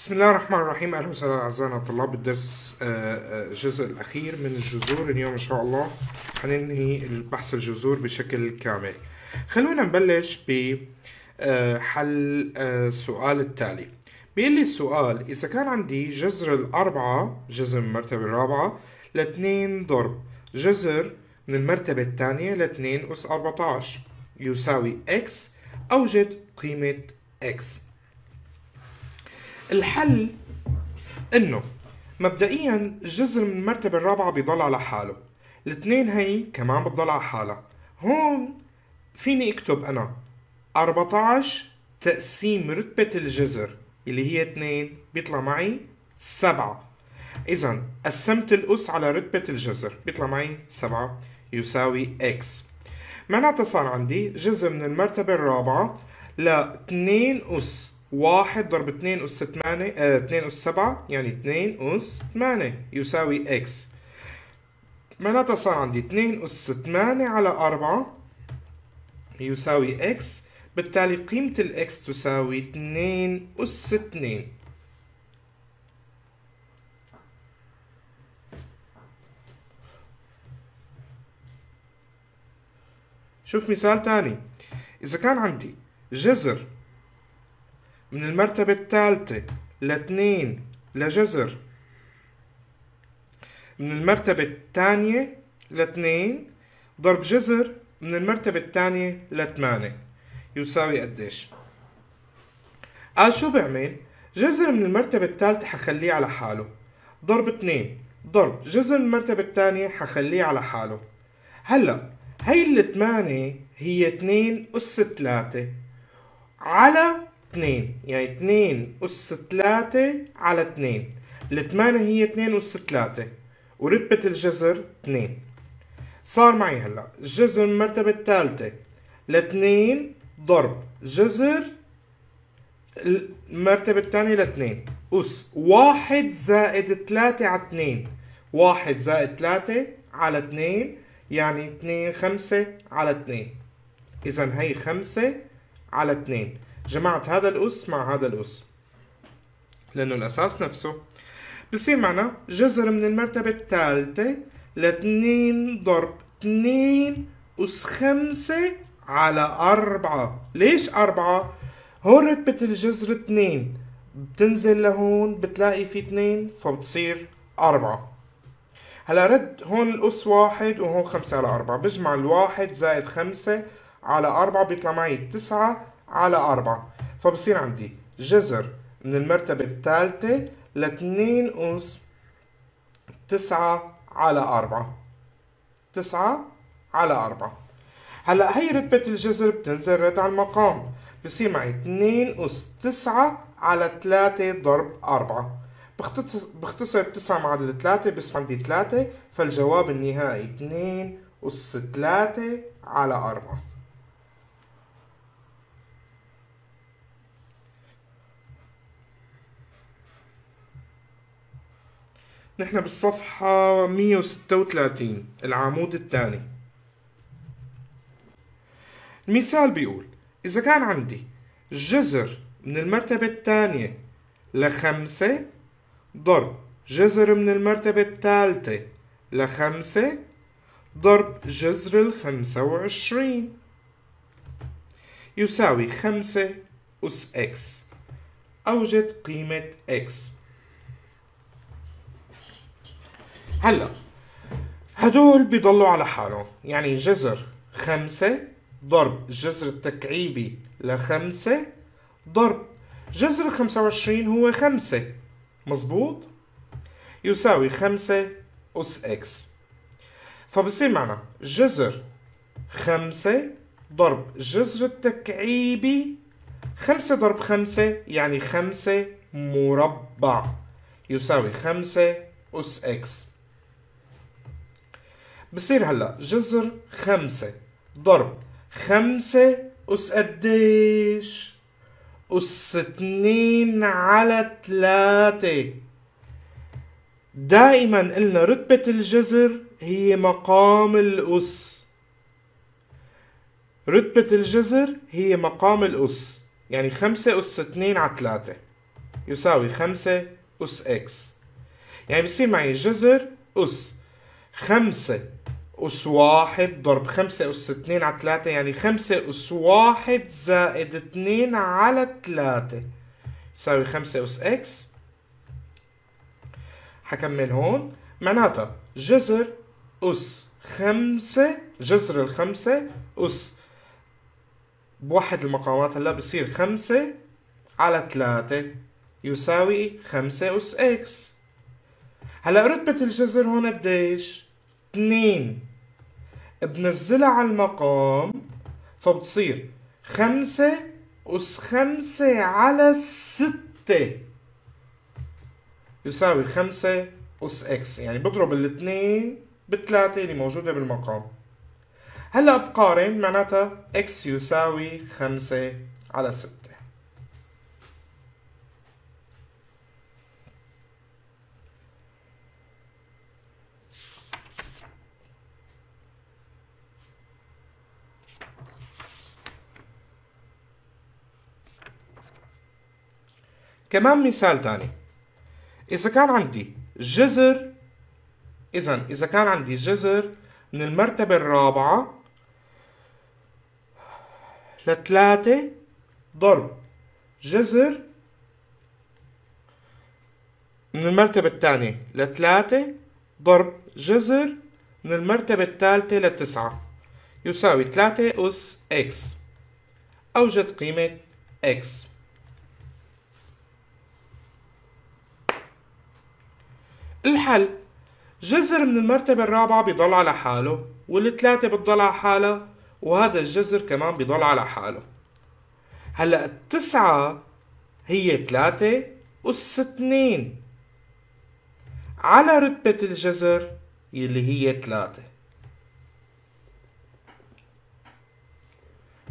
بسم الله الرحمن الرحيم اهلا وسهلا اعزائنا الطلاب الدرس آه، آه، الجزء الاخير من الجذور اليوم ان شاء الله حننهي البحث الجذور بشكل كامل خلونا نبلش بحل آه، السؤال التالي بيقول لي السؤال اذا كان عندي جذر الاربعه جذر من المرتبه الرابعه لاثنين ضرب جذر من المرتبه الثانيه لاثنين اس 14 يساوي اكس اوجد قيمه اكس الحل انه مبدئيا الجزء من المرتبة الرابعة بيضل على حاله الاثنين هي كمان بتضل على حالها هون فيني اكتب انا 14 تقسيم رتبة الجزر اللي هي 2 بيطلع معي 7 اذا قسمت الأس على رتبة الجزر بيطلع معي 7 يساوي x معناتها صار عندي جزء من المرتبة الرابعة ل 2 أس واحد ضرب اثنين أس ثمانية آه، اثنين أس سبعة يعني اثنين أس ثمانية يساوي إكس معناتها صار عندي اثنين أس ثمانية على أربعة يساوي إكس بالتالي قيمة الإكس تساوي اثنين أس اثنين شوف مثال تاني إذا كان عندي جذر من المرتبة الثالثة لاثنين لجزر من المرتبة الثانية لاثنين ضرب جزر من المرتبة الثانية لثمانية يساوي قديش؟ قال شو بعمل؟ جزر من المرتبة الثالثة حخليه على حاله ضرب اثنين ضرب جزر من المرتبة الثانية حخليه على حاله هلا هي الثمانية هي اثنين أس ثلاثة على 2 يعني 2 أس 3 على 2 الثمانية هي 2 أس 3 ورتبة الجذر 2 صار معي هلا جذر من المرتبة الثالثة 2 ضرب جذر المرتبة الثانية 2 أس واحد زائد ثلاثة على اثنين واحد زائد ثلاثة على اثنين يعني اثنين خمسة على اثنين إذا هي خمسة على اثنين جمعت هذا الأس مع هذا الأس لأنه الأساس نفسه بصير معنا جذر من المرتبة الثالثة لاتنين ضرب اتنين أس خمسة على أربعة ليش أربعة؟ هون رتبة الجذر اتنين بتنزل لهون بتلاقي في اتنين فبتصير أربعة هلا رد هون الأس واحد وهون خمسة على أربعة بجمع الواحد زائد خمسة على أربعة بيطلع معي تسعة على 4 فبصير عندي جذر من المرتبة الثالثة 2 أنس 9 على 4 9 على 4 هلا هي رتبة الجذر بتنزل رد على المقام بصير معي 2 أس 9 على 3 ضرب 4 بختصر 9 معادل 3 بس عندي 3 فالجواب النهائي 2 أس 3 على 4 نحن بالصفحة 136 العمود الثاني المثال بيقول إذا كان عندي جذر من المرتبة الثانية لخمسة ضرب جذر من المرتبة الثالثة لخمسة ضرب جذر الخمسة وعشرين يساوي خمسة أس إكس أوجد قيمة إكس هلا هدول بيضلوا على حالهم يعني جذر خمسة ضرب جذر التكعيبي لخمسة ضرب جذر خمسة وعشرين هو خمسة مظبوط يساوي خمسة أس إكس فبصير معنا جذر خمسة ضرب جذر التكعيبي خمسة ضرب خمسة يعني خمسة مربع يساوي خمسة أس إكس بصير هلا جذر خمسة ضرب خمسة أس قديش؟ أس اتنين على تلاتة دائما قلنا رتبة الجذر هي مقام الأس رتبة الجذر هي مقام الأس يعني خمسة أس اتنين على تلاتة يساوي خمسة أس إكس يعني بصير معي جذر أس خمسة أس واحد ضرب خمسة أس اتنين على تلاتة يعني خمسة أس واحد زائد اتنين على تلاتة يساوي خمسة أس إكس حكمل هون معناتها جذر أس خمسة جذر الخمسة أس بوحد المقامات هلا بصير خمسة على تلاتة يساوي خمسة أس إكس هلا رتبة الجذر هون قديش؟ 2 بنزلها على المقام فبتصير خمسة أس خمسة على ستة يساوي خمسة أس إكس يعني بضرب الاثنين بالثلاثة اللي موجودة بالمقام هلا بقارن معناتها إكس يساوي خمسة على ستة كمان مثال تاني إذا كان عندي جذر إذا إذا كان عندي جزر من المرتبة الرابعة لثلاثة ضرب جذر من المرتبة الثانية لثلاثة ضرب جذر من المرتبة الثالثة لتسعة يساوي ثلاثة أس x أوجد قيمة x الحل جزر من المرتبة الرابعة بيضل على حاله والثلاثة بتضل على حالها وهذا الجزر كمان بيضل على حاله هلا التسعة هي ثلاثة والستنين على رتبة الجزر يلي هي ثلاثة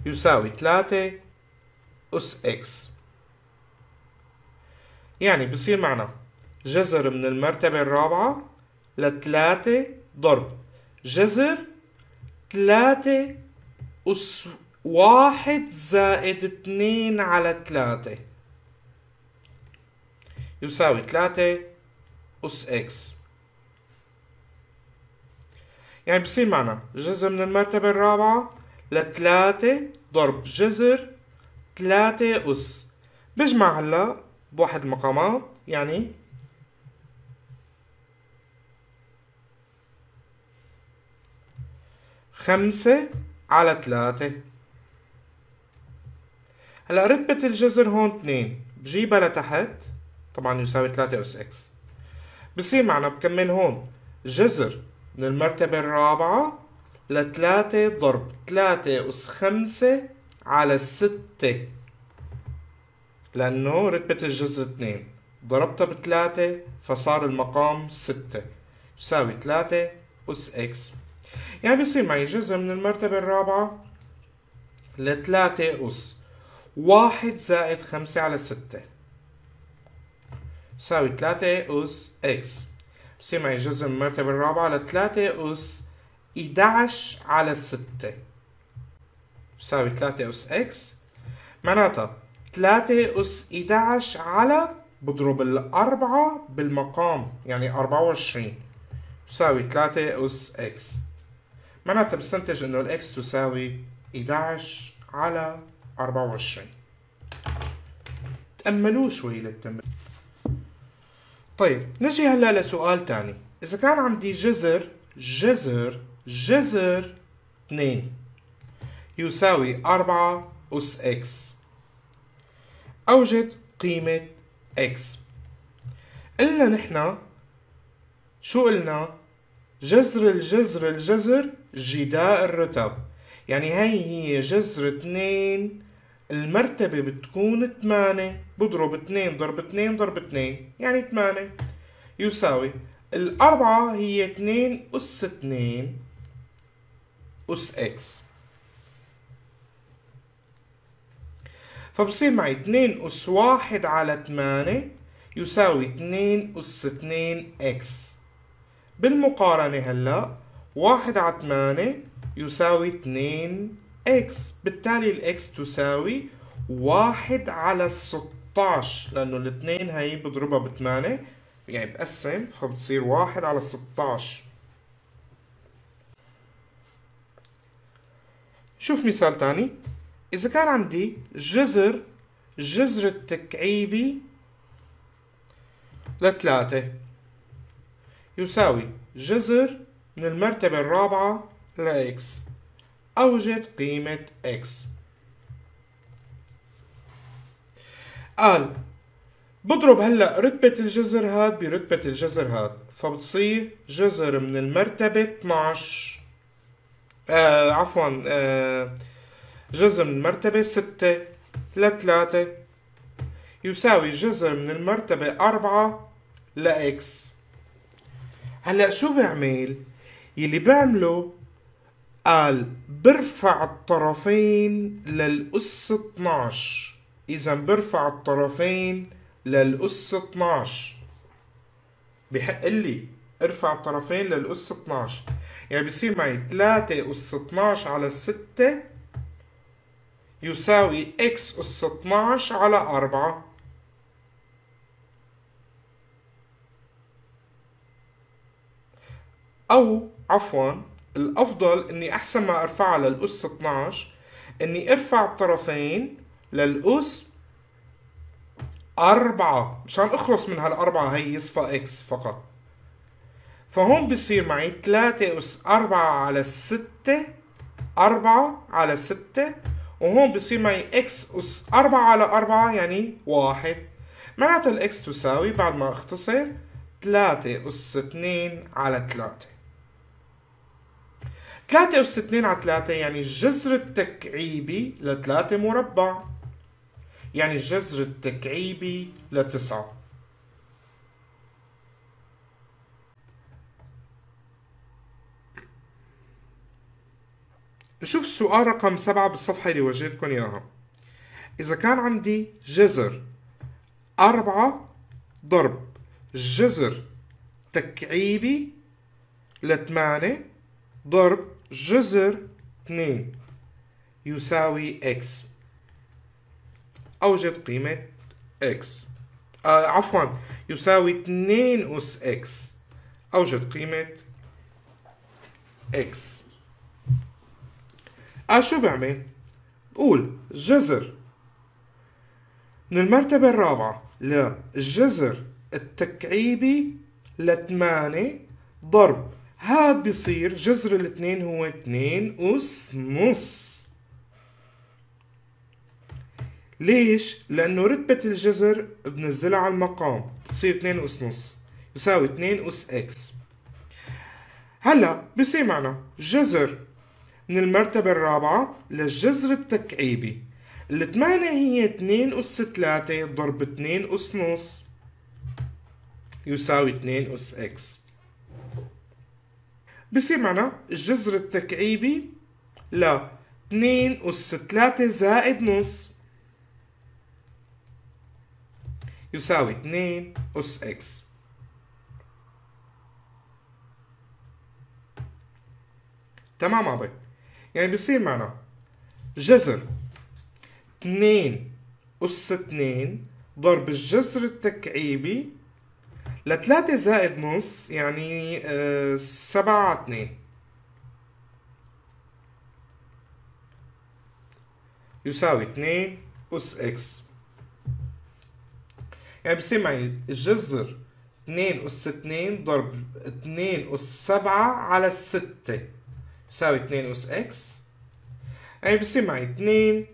يساوي ثلاثة أس إكس يعني بصير معنا جذر من المرتبة الرابعة لتلاتة ضرب جذر تلاتة أس واحد زائد اتنين على تلاتة يساوي تلاتة أس إكس يعني بصير معنا جذر من المرتبة الرابعة لتلاتة ضرب جذر تلاتة أس بجمع هلا بواحد المقامات يعني خمسة على تلاتة هلا رتبة الجذر هون اثنين بجيبها لتحت طبعا يساوي تلاتة اس اكس بصير معنا بكمل هون جذر من المرتبة الرابعة لتلاتة ضرب تلاتة أس خمسة على ستة لأنه رتبة الجذر اثنين ضربتها بتلاتة فصار المقام ستة يساوي تلاتة أس إكس يعني بيصير معي جزء من المرتبة الرابعة لثلاثة أس واحد زائد خمسة على ستة يساوي ثلاثة أس إكس بصير معي جزء من المرتبة الرابعة لثلاثة أس 11 على 6 يساوي 3 أس إكس معناتها 3 أس 11 على بضرب الأربعة بالمقام يعني 24 يساوي 3 أس إكس معناتها بستنتج انه الاكس تساوي 11 على 24 تأملوه شوي للتمرين طيب نجي هلا لسؤال تاني اذا كان عندي جذر جذر جذر 2 يساوي 4 أس إكس أوجد قيمة إكس قلنا نحن شو قلنا جذر الجذر الجذر جداء الرتب يعني هاي هي جذر اثنين المرتبة بتكون ثمانية بضرب اثنين ضرب اثنين ضرب اثنين يعني ثمانية يساوي الأربعة هي اثنين أس اثنين أس إكس فبصير معي اثنين أس واحد على ثمانية يساوي اثنين أس اثنين إكس بالمقارنة هلأ واحد على 8 يساوي 2 اكس بالتالي الاكس تساوي واحد على 16 لانه الاثنين هي بضربها ب 8 يعني بقسم فبتصير واحد على 16 شوف مثال تاني إذا كان عندي جذر جذر التكعيبي لثلاثة يساوي جذر من المرتبة الرابعة ل x أوجد قيمة x قال بضرب هلا رتبة الجذر هاد برتبة الجذر هاد فبتصير جذر من المرتبة 12 آه عفوا آه جذر من المرتبة 6 ل 3 يساوي جذر من المرتبة 4 ل x هلا شو بعمل؟ يلي بعمله قال برفع الطرفين للأس 12 إذا برفع الطرفين للأس 12 بحق لي ارفع الطرفين للأس 12 يعني بصير معي 3 أس 12 على 6 يساوي x أس 12 على 4 أو عفوا الافضل اني احسن ما ارفعها للاس 12 اني ارفع الطرفين للاس أربعة مشان أخلص من هالأربعة هي يصفى إكس فقط فهون بصير معي تلاتة أس أربعة على الستة أربعة على ستة وهون بصير معي إكس أس أربعة على أربعة يعني واحد معناتها الإكس تساوي بعد ما أختصر تلاتة أس اتنين على تلاتة 3 أس 2 على 3 يعني الجذر التكعيبي ل 3 مربع يعني الجذر التكعيبي ل 9 نشوف السؤال رقم 7 بالصفحة اللي وجدتكم إياها إذا كان عندي جذر 4 ضرب جذر تكعيبي ل 8 ضرب جذر 2 يساوي x أوجد قيمة x آه عفوا يساوي 2 أس x أوجد قيمة x آه شو بعمل؟ بقول جذر من المرتبة الرابعة للجذر التكعيبي لثمانية ضرب هاد بصير جذر الاتنين هو اتنين أس نص ليش؟ لأنه رتبة الجذر بنزلها على المقام بتصير اتنين أس نص يساوي اتنين أس إكس هلا بصير معنا جذر من المرتبة الرابعة للجذر التكعيبي الثمانية هي اتنين أس تلاتة ضرب اتنين أس نص يساوي اتنين أس إكس بصير معنا الجذر التكعيبي ل 2 أس 3 زائد نص يساوي 2 أس إكس تمام عبي يعني بصير معنا جذر 2 أس 2 ضرب الجذر التكعيبي لتلاتة زائد نص يعني آه سبعة على اتنين يساوي اتنين أس إكس يعني بصير معي الجذر اتنين أس اتنين ضرب اتنين أس سبعة على الستة يساوي اتنين أس إكس يعني بصير معي اتنين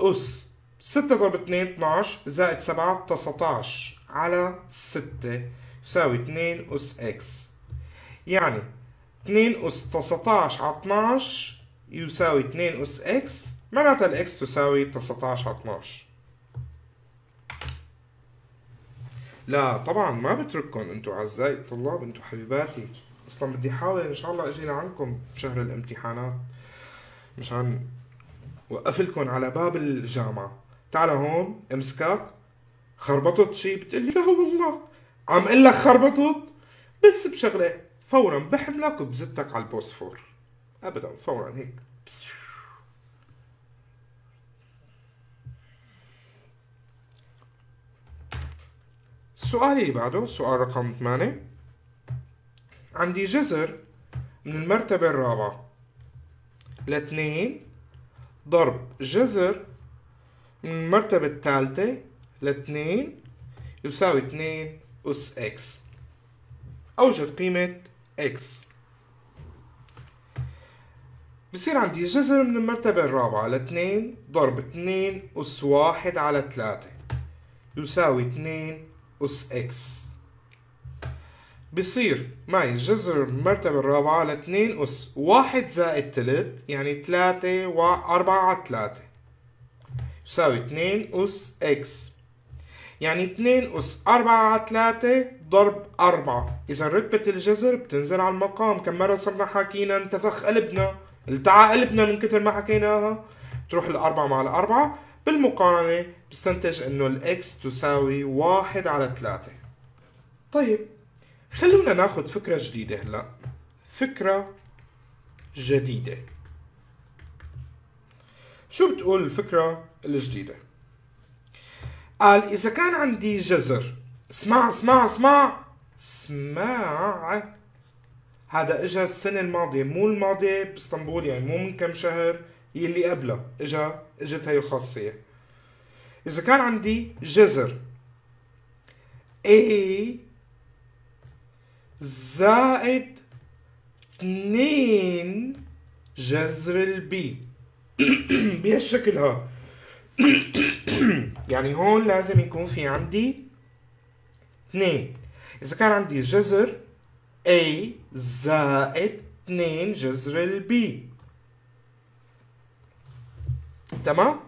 أس ستة ضرب اتنين اتناش زائد سبعة تسعتاش على 6 يساوي 2 أس إكس يعني 2 أس 19 على 12 يساوي 2 أس إكس معناتها الإكس تساوي 19 على 12 لا طبعا ما بترككم انتو اعزائي الطلاب انتو حبيباتي اصلا بدي احاول ان شاء الله اجي لعندكم بشهر الامتحانات مشان وقفلكم على باب الجامعه تعال هون امسكك خربطت شي بتقلي لا والله عم لك خربطت بس بشغله فورا بحملك وبزتك على البوسفور ابدا فورا هيك السؤال اللي بعده سؤال رقم 8 عندي جذر من المرتبة الرابعة لاثنين ضرب جذر من المرتبة الثالثة لاتنين يساوي اتنين أس إكس أوجد قيمة إكس بصير عندي جذر من المرتبة الرابعة لاتنين ضرب اتنين أس واحد على تلاتة يساوي اتنين أس إكس بصير معي جذر من المرتبة الرابعة لاتنين أس واحد زائد تلت يعني تلاتة وأربعة على تلاتة يساوي اتنين أس إكس يعني 2 أس 4 على 3 ضرب 4 إذا رتبة الجذر بتنزل على المقام كم مرة صرنا حاكينا انتفخ قلبنا التعى قلبنا من كتر ما حكيناها تروح الأربعة مع الأربعة بالمقارنة بستنتج إنه الإكس تساوي واحد على ثلاثة طيب خلونا ناخد فكرة جديدة هلأ فكرة جديدة شو بتقول الفكرة الجديدة قال إذا كان عندي جزر اسمع اسمع اسمع اسمع هذا اجا السنة الماضية مو الماضية باسطنبول يعني مو من كم شهر يلي قبله اجا اجت هي الخاصية إذا كان عندي جزر A زائد 2 جذر البي بهالشكل ها يعني هون لازم يكون في عندي اثنين إذا كان عندي جذر A زائد 2 جذر ال B تمام؟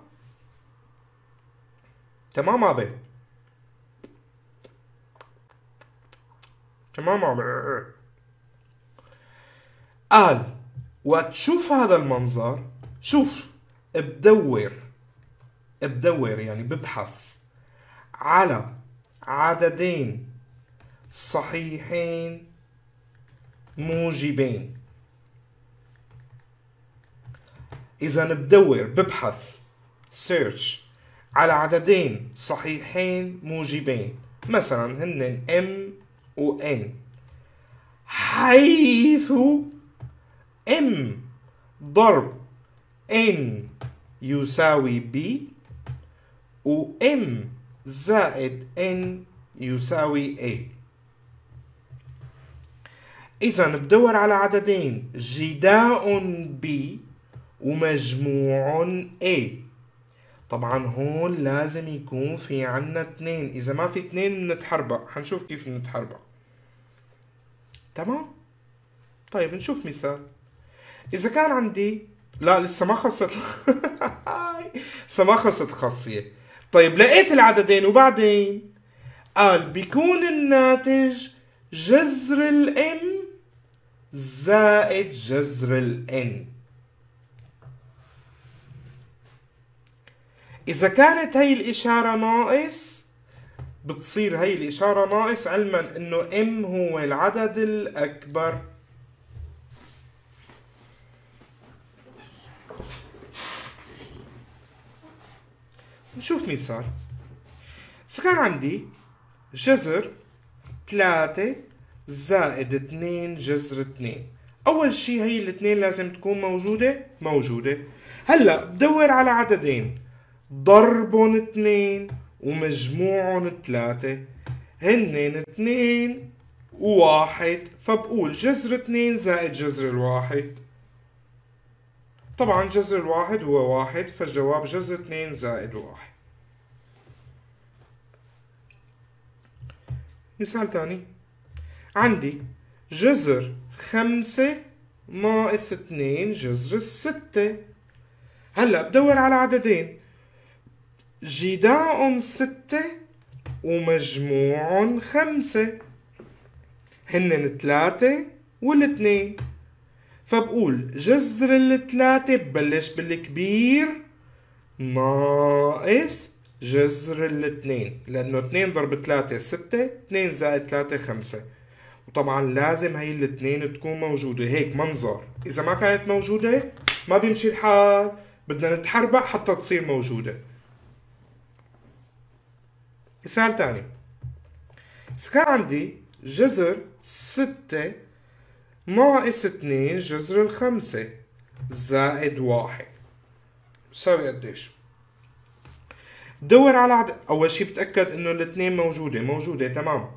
تمام أبي تمام عبي تمام عبي قال وتشوف هذا المنظر شوف بدور بدور يعني ببحث على عددين صحيحين موجبين اذا بدور ببحث search على عددين صحيحين موجبين مثلا هن m و n حيث m ضرب n يساوي b M زائد N يساوي A إذا بدور على عددين جداء B ومجموع A طبعا هون لازم يكون في عنا اتنين إذا ما في اتنين بنتحربق حنشوف كيف بنتحربق تمام طيب نشوف مثال إذا كان عندي لا لسه ما خلصت لسه ما خلصت خاصية طيب لقيت العددين وبعدين قال بيكون الناتج جذر الام زائد جذر الان إذا كانت هي الإشارة ناقص بتصير هي الإشارة ناقص علما إنه M هو العدد الأكبر نشوف مثال صار عندي جذر ثلاثة زائد اتنين جذر اتنين أول شي هي الاتنين لازم تكون موجودة موجودة هلأ بدور على عددين ضربهم اتنين ومجموعهم ثلاثة هنن اتنين وواحد فبقول جذر اتنين زائد جذر الواحد طبعا جذر الواحد هو واحد فالجواب جذر اتنين زائد واحد مثال تاني عندي جذر خمسة ناقص اتنين جذر الستة هلا بدور على عددين جداء ستة ومجموع خمسة هن ثلاثة والاثنين فبقول جذر الثلاثة ببلش بالكبير ناقص جذر الاثنين لانه 2 ضرب 3 6 2 زائد 3 5 وطبعا لازم هي الاثنين تكون موجوده هيك منظر اذا ما كانت موجوده ما بيمشي الحال بدنا نتحربق حتى تصير موجوده مثال تاني إذا كان عندي جذر 6 ناقص 2 جذر الخمسة زائد 1 بيساوي قديش؟ دور على عدد اول شيء بتاكد انه الاثنين موجوده موجوده تمام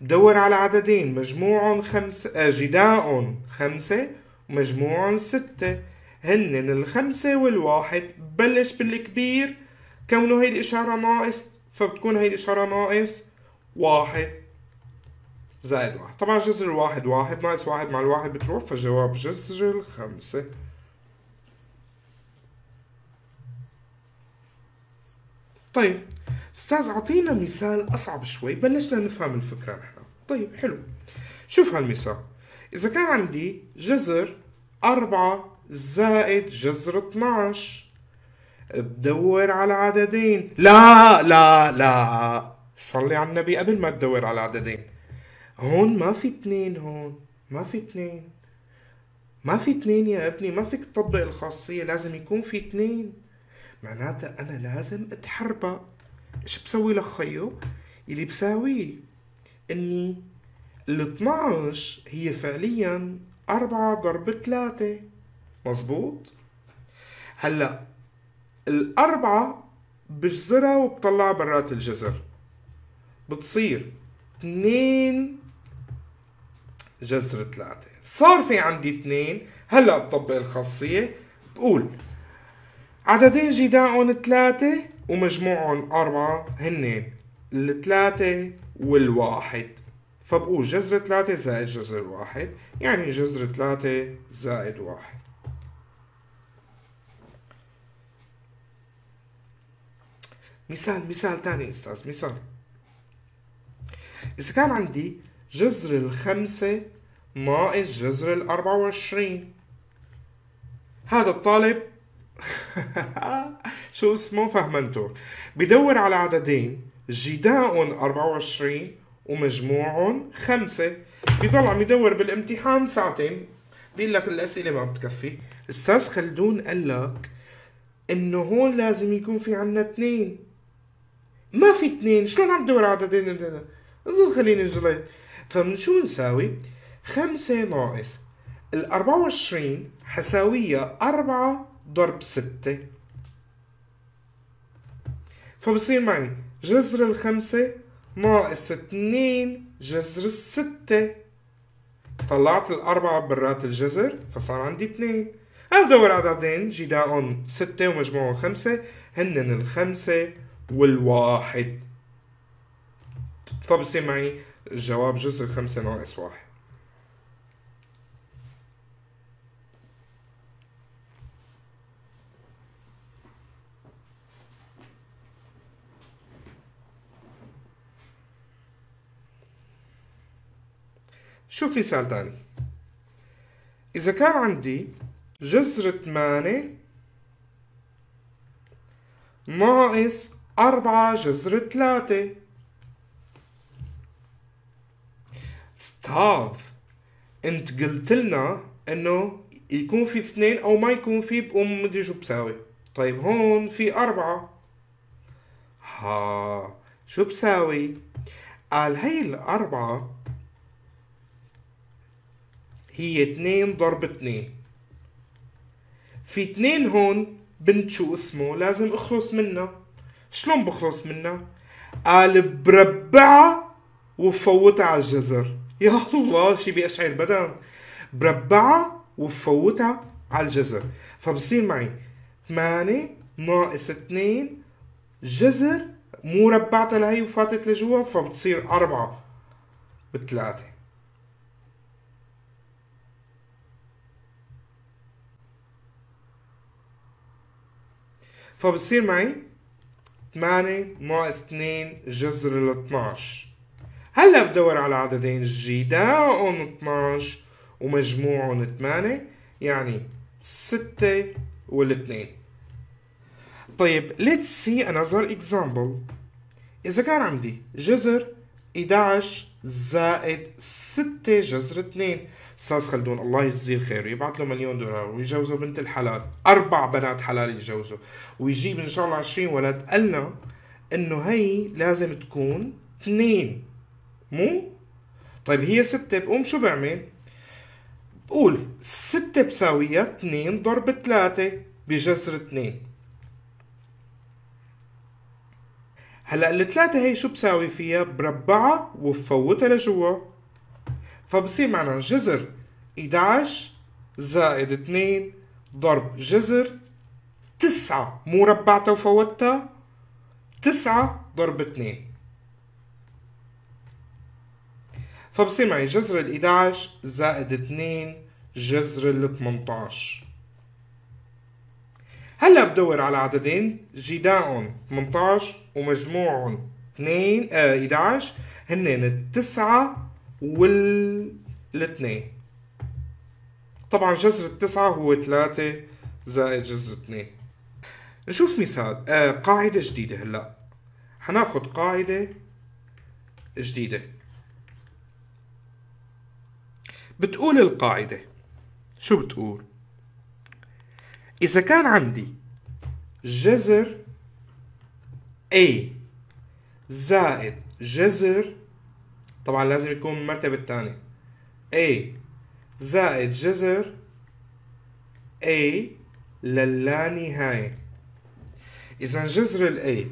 بدور على عددين مجموعهم خمسة آه، جداء خمسة ومجموعهم ستة هن الخمسة والواحد بلش بالكبير كونه هي الإشارة ناقص فبتكون هي الإشارة ناقص واحد زائد واحد طبعا جذر الواحد واحد ناقص واحد مع الواحد بتروح فجواب جذر الخمسة طيب استاذ اعطينا مثال اصعب شوي بلشنا نفهم الفكره نحن طيب حلو شوف هالمثال اذا كان عندي جذر 4 زائد جذر 12 بدور على عددين لا لا لا صلي على النبي قبل ما تدور على عددين هون ما في اثنين هون ما في اثنين ما في اثنين يا ابني ما فيك تطبق الخاصية لازم يكون في اثنين معناتها انا لازم اتحربى ايش بسوي لخيو اللي بساويه اني ال 12 هي فعليا 4 ضرب 3 مزبوط هلا الأربعة بجزرها وبطلعها برات الجزر بتصير اثنين جزر ثلاثة صار في عندي اثنين هلا بطبق الخاصية بقول عددين جداعهم ثلاثة ومجموعهم أربعة هن الثلاثة والواحد فبقول جذر ثلاثة زائد جذر واحد يعني جذر ثلاثة زائد واحد مثال مثال تاني استاذ مثال اذا كان عندي جذر الخمسة ناقص جذر الأربعة وعشرين هذا الطالب شو اسمه فهمنتو بدور على عددين جداء 24 ومجموعهم خمسة بضل عم يدور بالامتحان ساعتين بيقول لك الأسئلة ما بتكفي أستاذ خلدون قال لك إنه هون لازم يكون في عنا اثنين ما في اثنين شلون عم تدور عددين اظن خليني جلي فمن شو نساوي خمسة ناقص الأربعة 24 حساوية أربعة ضرب ستة فبصير معي جذر الخمسة ناقص اتنين جذر الستة طلعت الأربعة برات الجذر فصار عندي اتنين أو دور عددين جداهم ستة ومجموعهم خمسة هنن الخمسة والواحد فبصير معي الجواب جذر خمسة ناقص واحد شوف مثال ثاني إذا كان عندي جذر 8 ناقص 4 جذر 3 ستاف انت قلت لنا انه يكون في اثنين او ما يكون في بقوم مدري شو بساوي طيب هون في أربعة ها شو بساوي قال هاي الأربعة هي 2 ضرب 2 في 2 هون بنت شو اسمه لازم اخلص منها شلون بخلص منها قال بربعها وفوتها على الجزر يا الله شي بيشعر البدن بربعها وفوتها على الجزر فبصير معي 8 ناقص 2 جزر مو ربعتها لهي وفاتت لجوا فبتصير 4 بالثلاثة فبصير معي 8 ناقص 2 جذر ال 12 هلا بدور على عددين جداؤهم 12 ومجموعهم 8 يعني 6 وال 2 طيب let's see another example إذا كان عندي جذر 11 زائد 6 جذر 2 استاذ خلدون الله يجزيه الخير ويبعث له مليون دولار ويجوزه بنت الحلال اربع بنات حلال يجوزه ويجيب ان شاء الله 20 ولد قالنا انه هي لازم تكون اثنين مو طيب هي ستة بقوم شو بعمل بقول ستة بساوية اثنين ضرب ثلاثة بجسر اثنين هلا الثلاثة هي شو بساوي فيها؟ بربعها وفوتها لجوا فبصير معنا جذر 11 زائد 2 ضرب جذر 9 مو ربعتها وفوتها 9 ضرب 2 فبصير معي جذر ال 11 زائد 2 جذر ال 18 هلا بدور على عددين جداءهم 18 ومجموعهم 2 آه 11 هن 9 والاثنين طبعا جذر التسعة هو ثلاثة زائد جذر اثنين نشوف مثال آه قاعدة جديدة هلا حناخد قاعدة جديدة بتقول القاعدة شو بتقول إذا كان عندي جذر A زائد جذر طبعا لازم يكون المرتبة الثانية A زائد جذر A للانهاية إذا جذر ال A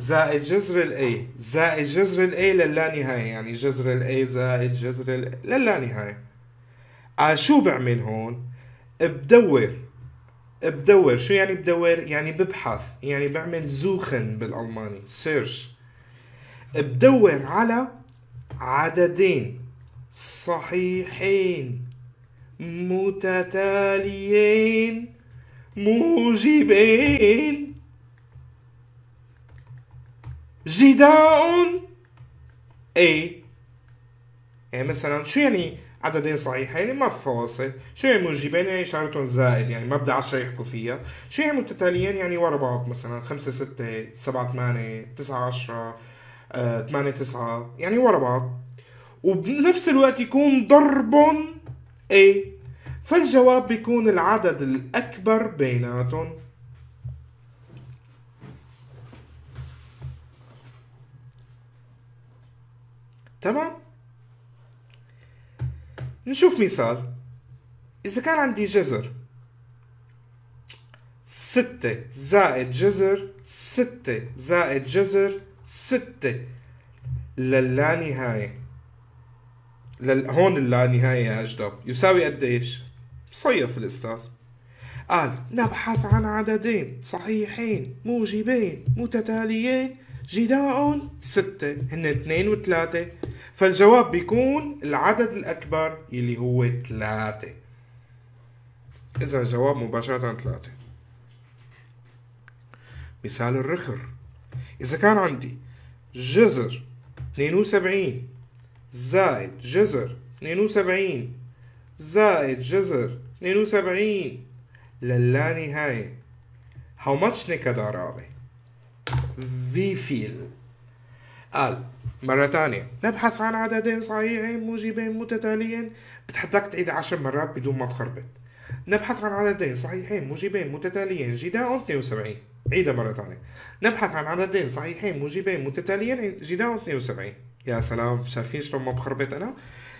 زائد جذر ال A زائد جذر ال A للانهاية يعني جذر ال A زائد جذر ال A آه شو بعمل هون؟ بدور بدور شو يعني بدور؟ يعني ببحث يعني بعمل زوخن بالألماني سيرش بدور على عددين صحيحين متتاليين موجبين جداء أي يعني مثلا شو يعني عددين صحيحين يعني ما ما فواصل شو يعني موجبين يعني إشارتهم زائد يعني ما بدي عشرة يحكوا فيها شو يعني متتاليين يعني ورا بعض مثلا خمسة ستة سبعة ثمانية تسعة عشرة 8 آه، 9 يعني ورا بعض وبنفس الوقت يكون ضرب A فالجواب بيكون العدد الأكبر بيناتهم تمام نشوف مثال إذا كان عندي جزر ستة زائد جزر ستة زائد جزر ستة للانهاية لل... هون اللانهاية يا أجدب يساوي قديش؟ صيف الأستاذ قال نبحث عن عددين صحيحين موجبين متتاليين جداء ستة هن اثنين وثلاثة فالجواب بيكون العدد الأكبر يلي هو ثلاثة إذا الجواب مباشرة ثلاثة مثال الرخر إذا كان عندي جذر 72 زائد جذر 72 زائد جذر 72 للانهاية How much نكد عرابي؟ في فيل قال مرة تانية نبحث عن عددين صحيحين موجبين متتاليين بتحداك تعيد عشر مرات بدون ما تخربط نبحث عن عددين صحيحين موجبين متتاليين جداء 72 عيدها مرة ثانية نبحث عن عددين صحيحين موجبين متتاليين جداء 72 يا سلام شايفين شلون ما بخربط أنا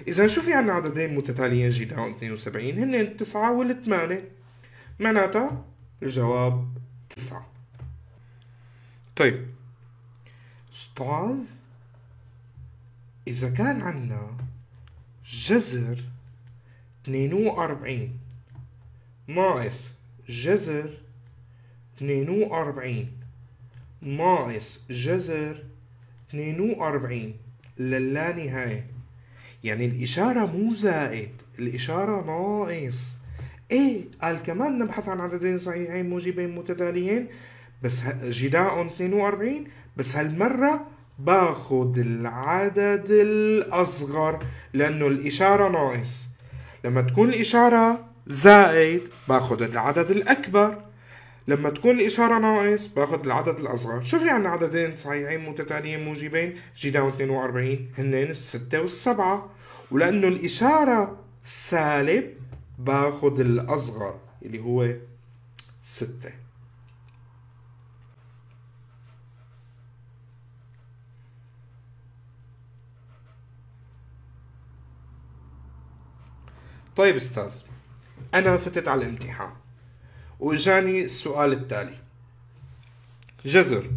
إذا شو في عندنا عددين متتاليين جداء 72 هن التسعة والثمانية معناتها الجواب تسعة طيب أستاذ إذا كان عندنا جذر 42 ناقص جذر 42 ناقص جذر 42 للا نهاية يعني الإشارة مو زائد الإشارة ناقص إيه قال كمان نبحث عن عددين صحيحين موجبين متتاليين بس جداء 42 بس هالمرة باخد العدد الأصغر لأنه الإشارة ناقص لما تكون الإشارة زائد باخذ العدد الأكبر لما تكون الإشارة ناقص باخذ العدد الأصغر شوف لي عندنا عددين صحيحين متتاليين موجبين داون 42 هن الستة والسبعة ولأنه الإشارة سالب باخذ الأصغر اللي هو ستة طيب استاذ أنا فتت على الامتحان وإجاني السؤال التالي جذر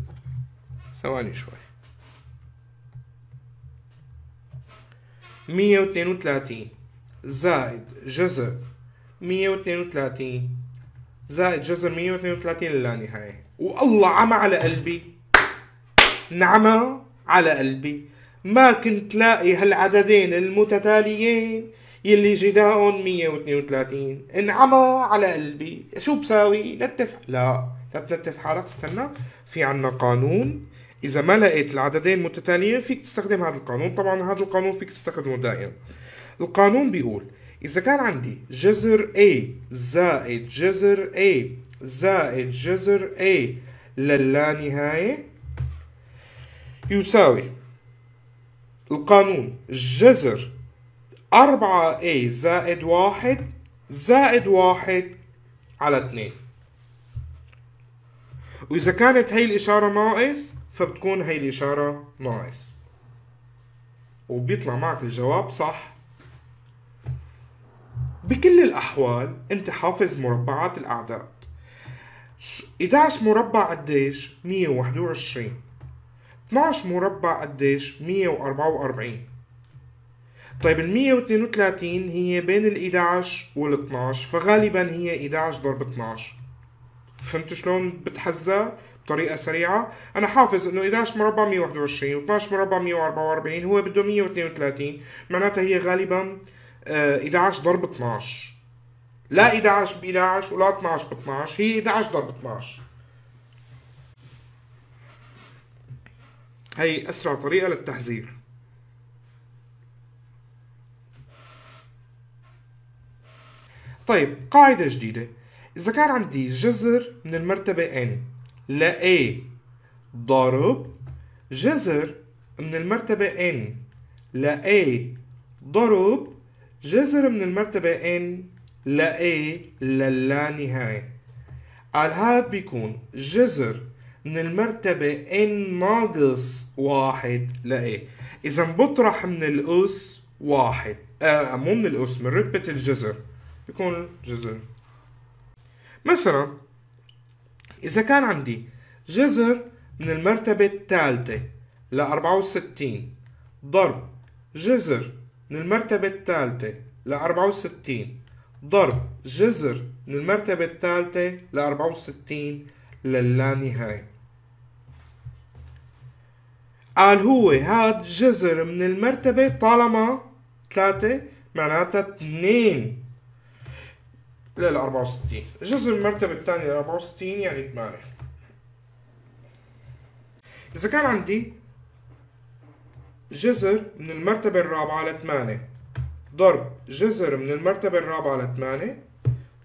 ثواني شوي 132 زائد جذر 132 زائد جذر 132 نهايه والله عمى على قلبي نعمة على قلبي ما كنت لاقي هالعددين المتتاليين يلي جداهم 132 انعمى على قلبي شو بساوي نتف لا لا تنتف حالك استنى في عنا قانون اذا ما لقيت العددين متتاليين فيك تستخدم هذا القانون طبعا هذا القانون فيك تستخدمه دائما القانون بيقول اذا كان عندي جذر A زائد جذر A زائد جذر A للانهاية يساوي القانون جذر أربعة a زائد واحد زائد واحد على 2 وإذا كانت هي الإشارة ناقص فبتكون هي الإشارة ناقص وبيطلع معك الجواب صح بكل الأحوال أنت حافظ مربعات الأعداد 11 مربع قديش؟ 121 12 مربع قديش؟ 144 طيب ال 132 هي بين ال 11 وال 12 فغالبا هي 11 ضرب 12 فهمتوا شلون بتحزة بطريقة سريعة أنا حافظ إنه 11 مربع 121 و 12 مربع 144 هو بده 132 معناتها هي غالبا 11 آه، ضرب 12 لا 11 ب 11 ولا 12 ب 12 هي 11 ضرب 12 هي أسرع طريقة للتحذير طيب قاعدة جديدة إذا كان عندي جذر من المرتبة n ل A ضرب جذر من المرتبة n ل A ضرب جذر من المرتبة n ل A للا نهاية قال هاد بيكون جذر من المرتبة n ناقص واحد ل A إذا بطرح من الأس واحد آه مو من الأس من رتبة الجذر يكون جزر مثلا إذا كان عندي جزر من المرتبة الثالثة ل 64 ضرب جزر من المرتبة الثالثة ل 64 ضرب جزر من المرتبة الثالثة ل 64 للانهاية قال هو هاد جزر من المرتبة طالما ثلاثة معناتها اثنين لل 64 جزء المرتبة الثانية لل 64 يعني 8 إذا كان عندي جزر من المرتبة الرابعة ل 8 ضرب جزر من المرتبة الرابعة ل 8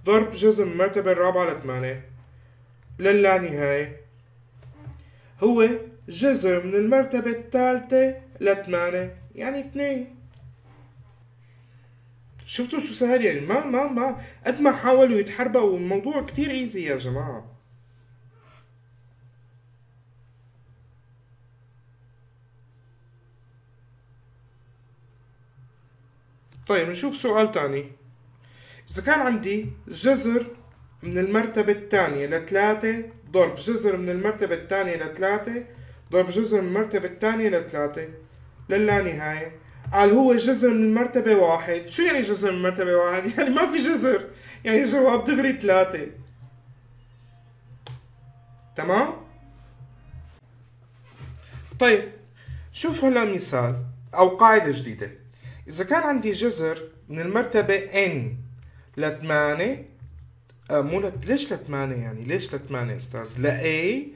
ضرب جزر من المرتبة الرابعة ل 8 للانهاية هو جزر من المرتبة الثالثة ل 8 يعني 2 شفتوا شو سهل يعني ما ما ما قد ما حاولوا يتحربوا الموضوع كتير ايزي يا جماعه طيب نشوف سؤال تاني إذا كان عندي جزر من المرتبة الثانية لثلاثة ضرب جزر من المرتبة الثانية لثلاثة ضرب جزر من المرتبة الثانية لثلاثة للانهاية قال هو جزر من مرتبة واحد شو يعني جزر من مرتبة واحد يعني ما في جزر يعني جواب دغري ثلاثة تمام طيب شوف هلا مثال او قاعدة جديدة اذا كان عندي جزر من المرتبة n ل 8 آه، مو لت... ليش 8 يعني ليش ل 8 استاذ ل a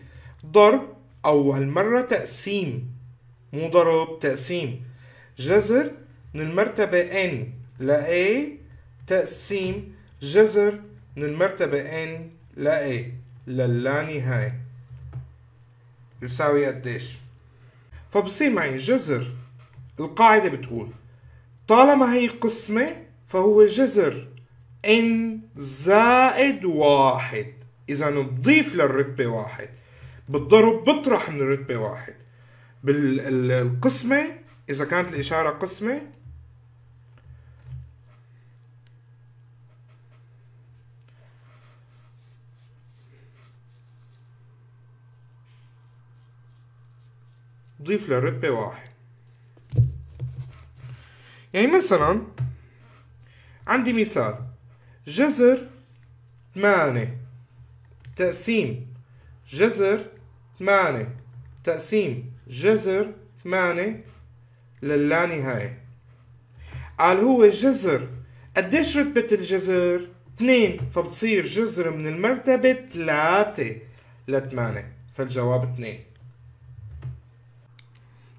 ضرب او هالمرة تقسيم مو ضرب تقسيم جذر من المرتبة N ل A تقسيم جذر من المرتبة N ل A للانهاية يساوي قديش فبصير معي جذر القاعدة بتقول طالما هي قسمة فهو جذر N زائد واحد إذا نضيف للرتبة واحد بالضرب بطرح من الرتبة واحد بالقسمة إذا كانت الإشارة قسمة ضيف للرتبة واحد يعني مثلا عندي مثال جذر ثمانية تقسيم جذر ثمانية تقسيم جذر ثمانية للانهاية قال هو الجذر قديش رتبة الجذر؟ اثنين فبتصير جذر من المرتبة ثلاثة لثمانية فالجواب اثنين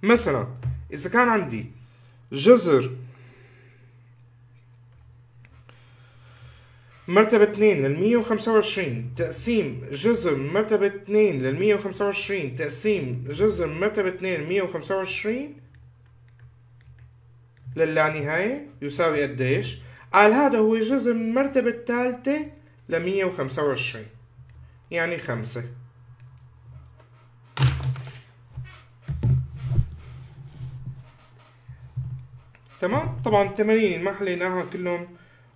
مثلا إذا كان عندي جذر مرتبة 2 لل 125 تقسيم جذر مرتبة 2 لل 125 تقسيم جذر مرتبة 2 لل 125 للانهاية يساوي قديش؟ قال هذا هو جزء من المرتبة الثالثة ل 125 يعني خمسة تمام؟ طبعا التمارين ما حليناها كلهم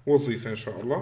وظيفة إن شاء الله